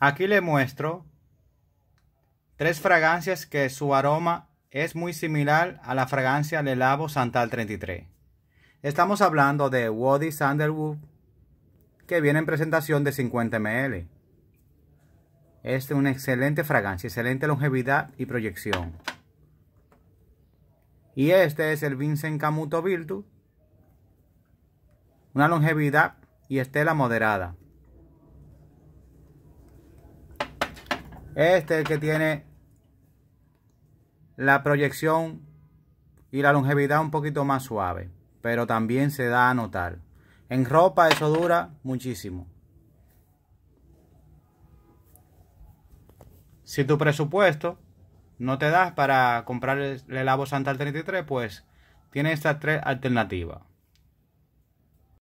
Aquí le muestro tres fragancias que su aroma es muy similar a la fragancia de Lavo Santal 33. Estamos hablando de Woody Sandalwood que viene en presentación de 50 ml. Este es una excelente fragancia, excelente longevidad y proyección. Y este es el Vincent Camuto Virtu. Una longevidad y estela moderada. Este es el que tiene la proyección y la longevidad un poquito más suave, pero también se da a notar. En ropa eso dura muchísimo. Si tu presupuesto no te das para comprar el, lavo Santa al 33, pues tiene estas tres alternativas.